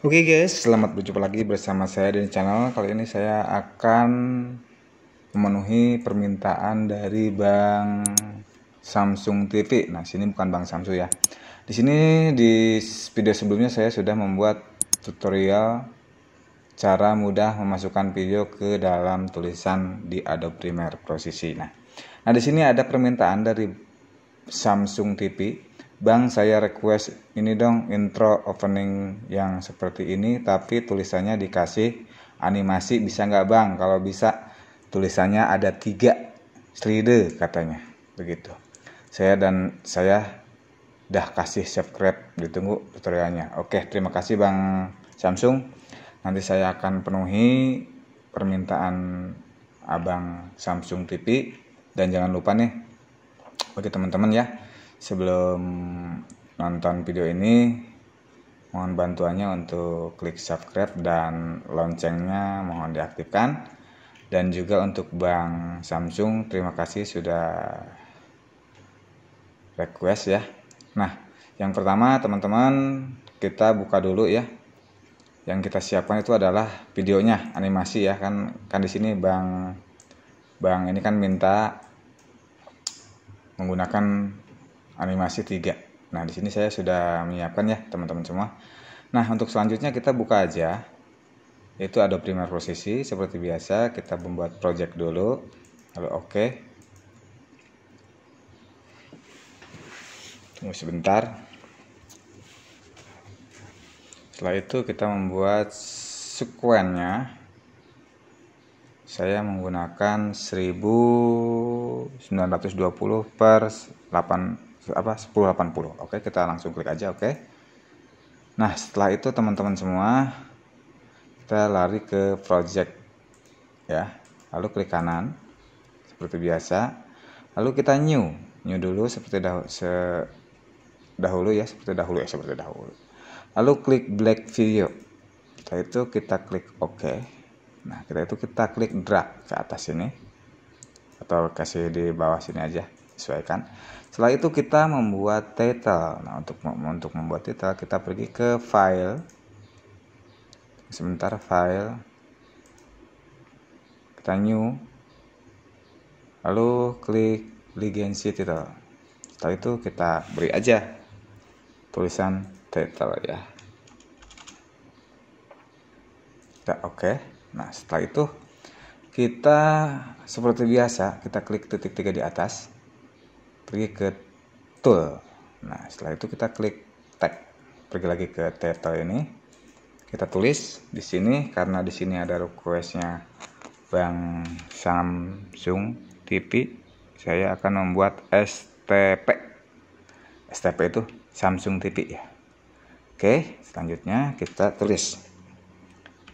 Oke okay guys, selamat berjumpa lagi bersama saya di channel. Kali ini saya akan memenuhi permintaan dari Bang Samsung TV. Nah, sini bukan Bang Samsung ya. Di sini di video sebelumnya saya sudah membuat tutorial cara mudah memasukkan video ke dalam tulisan di Adobe Premiere Pro CC. Nah, nah di sini ada permintaan dari Samsung TV Bang, saya request ini dong intro opening yang seperti ini, tapi tulisannya dikasih animasi bisa nggak bang? Kalau bisa tulisannya ada tiga slide katanya, begitu. Saya dan saya dah kasih subscribe, ditunggu tutorialnya. Oke, terima kasih bang Samsung. Nanti saya akan penuhi permintaan abang Samsung TV dan jangan lupa nih, oke teman-teman ya Sebelum nonton video ini, mohon bantuannya untuk klik subscribe dan loncengnya mohon diaktifkan. Dan juga untuk Bang Samsung, terima kasih sudah request ya. Nah, yang pertama teman-teman kita buka dulu ya. Yang kita siapkan itu adalah videonya, animasi ya kan kan di sini Bang Bang ini kan minta menggunakan animasi 3. Nah, di sini saya sudah menyiapkan ya, teman-teman semua. Nah, untuk selanjutnya kita buka aja. Itu ada primer posisi seperti biasa, kita membuat project dulu. Lalu oke. Okay. Tunggu sebentar. Setelah itu kita membuat sekuennya. Saya menggunakan 1920 per 8 apa 1080 oke kita langsung klik aja oke nah setelah itu teman-teman semua kita lari ke project ya lalu klik kanan seperti biasa lalu kita new new dulu seperti dahulu se dahulu ya seperti dahulu ya seperti dahulu lalu klik black video setelah itu kita klik ok nah kita itu kita klik drag ke atas ini atau kasih di bawah sini aja sesuaikan setelah itu kita membuat title. Nah, untuk untuk membuat title kita pergi ke file. Sebentar file. Kita new. Lalu klik legacy title. Setelah itu kita beri aja tulisan title ya. Kita ya, oke. Okay. Nah, setelah itu kita seperti biasa kita klik titik tiga di atas pergi ke tool nah setelah itu kita klik tag pergi lagi ke title ini kita tulis di sini karena di sini ada requestnya Bang Samsung TV saya akan membuat STP STP itu Samsung TV ya Oke selanjutnya kita tulis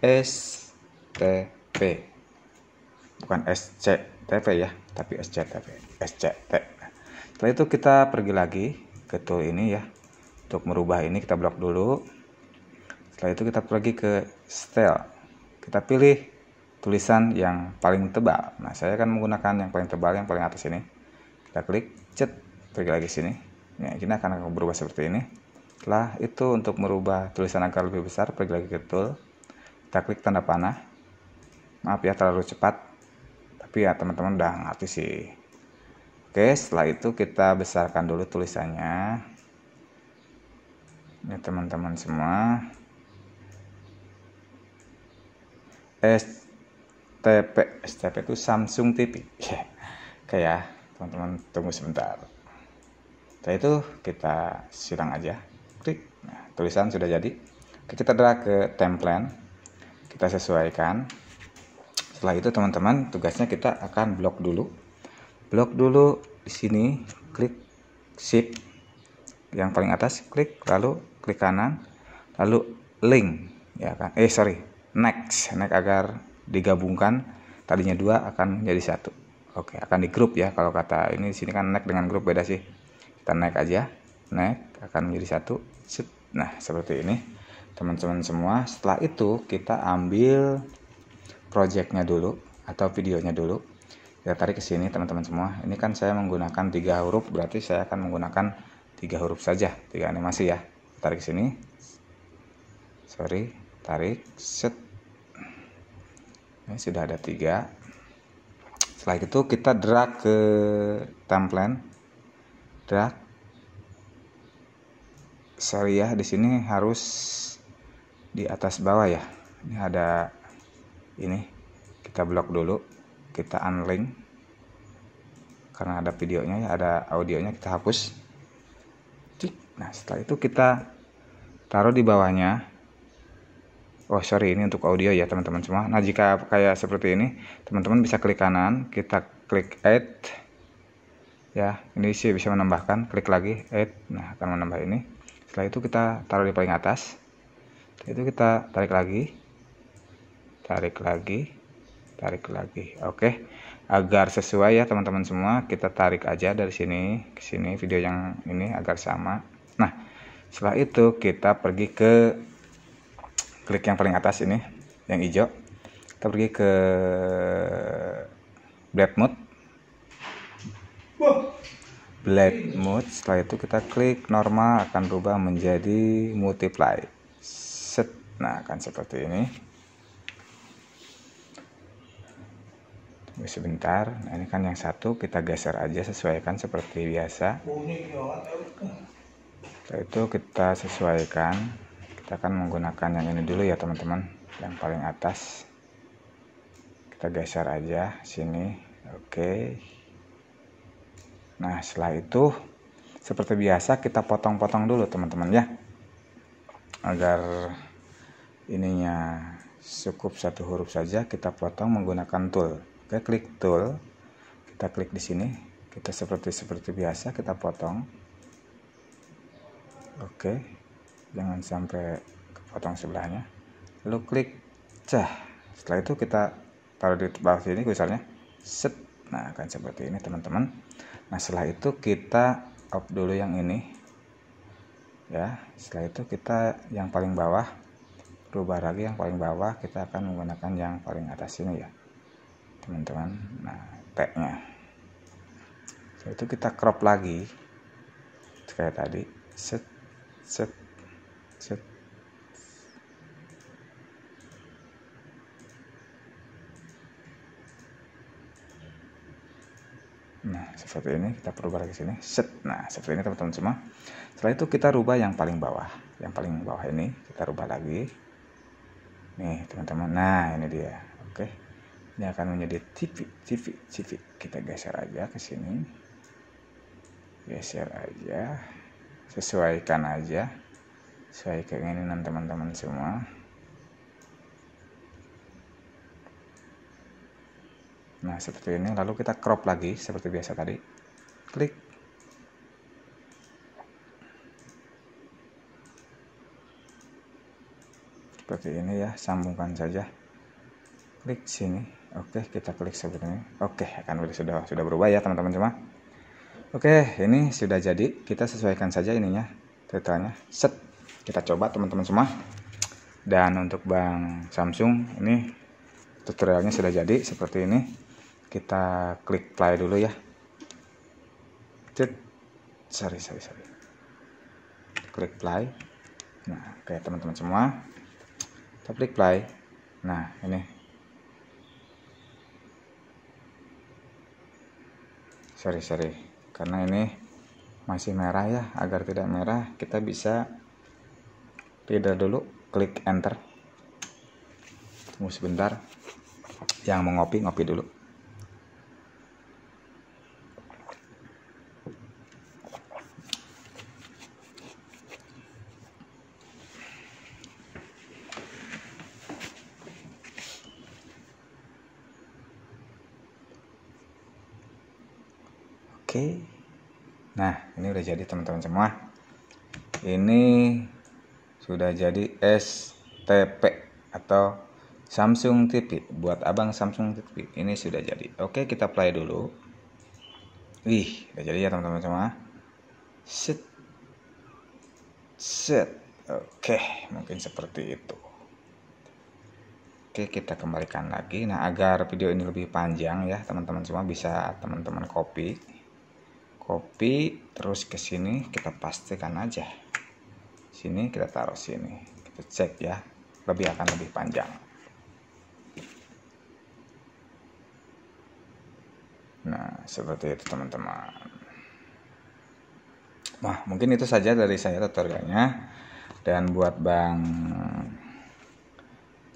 STP bukan SCTP ya tapi SCTP SCTP setelah itu kita pergi lagi ke tool ini ya untuk merubah ini kita blok dulu setelah itu kita pergi ke style kita pilih tulisan yang paling tebal nah saya akan menggunakan yang paling tebal yang paling atas ini kita klik cet pergi lagi sini ya ini akan berubah seperti ini setelah itu untuk merubah tulisan agar lebih besar pergi lagi ke tool kita klik tanda panah maaf ya terlalu cepat tapi ya teman-teman udah ngerti sih Oke, setelah itu kita besarkan dulu tulisannya. Ya teman-teman semua. STP, STP itu Samsung TV. Oke ya, teman-teman tunggu sebentar. Setelah itu kita silang aja. Klik. Nah, tulisan sudah jadi. Oke, kita drag ke template. Kita sesuaikan. Setelah itu teman-teman tugasnya kita akan blok dulu blok dulu di sini klik shift yang paling atas klik lalu klik kanan lalu link ya kan eh sorry next next agar digabungkan tadinya dua akan jadi satu oke akan di grup ya kalau kata ini di sini kan next dengan grup beda sih kita naik aja naik akan menjadi satu nah seperti ini teman-teman semua setelah itu kita ambil projectnya dulu atau videonya dulu kita ya, tarik ke sini teman-teman semua ini kan saya menggunakan tiga huruf berarti saya akan menggunakan tiga huruf saja tiga animasi ya kita tarik ke sini sorry tarik set ini sudah ada tiga setelah itu kita drag ke template drag sorry ya di sini harus di atas bawah ya ini ada ini kita blok dulu kita unlink karena ada videonya ya ada audionya kita hapus nah setelah itu kita taruh di bawahnya oh sorry ini untuk audio ya teman-teman semua nah jika kayak seperti ini teman-teman bisa klik kanan kita klik add ya ini sih bisa menambahkan klik lagi add nah akan menambah ini setelah itu kita taruh di paling atas setelah itu kita tarik lagi tarik lagi tarik lagi oke okay. agar sesuai ya teman-teman semua kita tarik aja dari sini ke sini video yang ini agar sama nah setelah itu kita pergi ke klik yang paling atas ini yang hijau kita pergi ke blade mode blade mode setelah itu kita klik normal akan berubah menjadi multiply set nah akan seperti ini sebentar nah, ini kan yang satu kita geser aja sesuaikan seperti biasa setelah itu kita sesuaikan kita akan menggunakan yang ini dulu ya teman-teman yang paling atas kita geser aja sini oke nah setelah itu seperti biasa kita potong-potong dulu teman-teman ya agar ininya cukup satu huruf saja kita potong menggunakan tool kita klik tool kita klik di sini kita seperti seperti biasa kita potong oke jangan sampai kepotong sebelahnya lalu klik cah setelah itu kita taruh di bawah sini misalnya set nah akan seperti ini teman-teman nah setelah itu kita off dulu yang ini ya setelah itu kita yang paling bawah rubah lagi yang paling bawah kita akan menggunakan yang paling atas ini ya teman-teman nah tagnya so, itu kita crop lagi kayak tadi set set set Nah, seperti ini kita perubah lagi sini. Set. Nah, seperti ini teman-teman semua. Setelah itu kita rubah yang paling bawah. Yang paling bawah ini kita rubah lagi. Nih, teman-teman. Nah, ini dia. Oke. Okay. Ini akan menjadi TV, TV, TV. Kita geser aja ke sini. Geser aja. Sesuaikan aja. Sesuai keinginan teman-teman semua. Nah, seperti ini. Lalu kita crop lagi seperti biasa tadi. Klik. Seperti ini ya, sambungkan saja. Klik sini. Oke, kita klik sebenarnya. Oke, akan sudah sudah berubah ya teman-teman semua. Oke, ini sudah jadi. Kita sesuaikan saja ininya, detailnya. Set. Kita coba teman-teman semua. Dan untuk bank Samsung ini tutorialnya sudah jadi seperti ini. Kita klik play dulu ya. Cet. Sorry, sorry, sorry. Klik play. Nah, oke teman-teman semua. Kita klik play. Nah, ini sorry sorry karena ini masih merah ya agar tidak merah kita bisa reader dulu klik enter tunggu sebentar yang mau ngopi ngopi dulu Oke. Nah, ini udah jadi teman-teman semua. Ini sudah jadi STP atau Samsung TV buat Abang Samsung TV. Ini sudah jadi. Oke, kita play dulu. Wih, udah jadi ya teman-teman semua. Set. Set. Oke, mungkin seperti itu. Oke, kita kembalikan lagi. Nah, agar video ini lebih panjang ya, teman-teman semua bisa teman-teman copy copy terus ke sini kita pastikan aja sini kita taruh sini kita cek ya lebih akan lebih panjang nah seperti itu teman-teman Wah mungkin itu saja dari saya tutorialnya dan buat Bang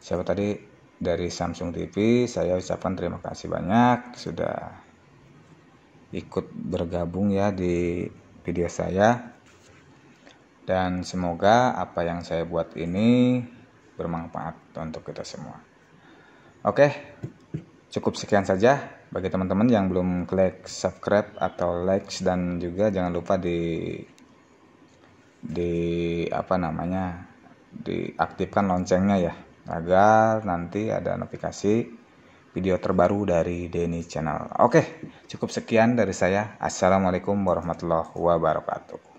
siapa tadi dari Samsung TV saya ucapkan terima kasih banyak sudah ikut bergabung ya di video saya dan semoga apa yang saya buat ini bermanfaat untuk kita semua. Oke, cukup sekian saja bagi teman-teman yang belum klik subscribe atau like dan juga jangan lupa di di apa namanya diaktifkan loncengnya ya agar nanti ada notifikasi video terbaru dari Denny Channel. Oke, cukup sekian dari saya. Assalamualaikum warahmatullahi wabarakatuh.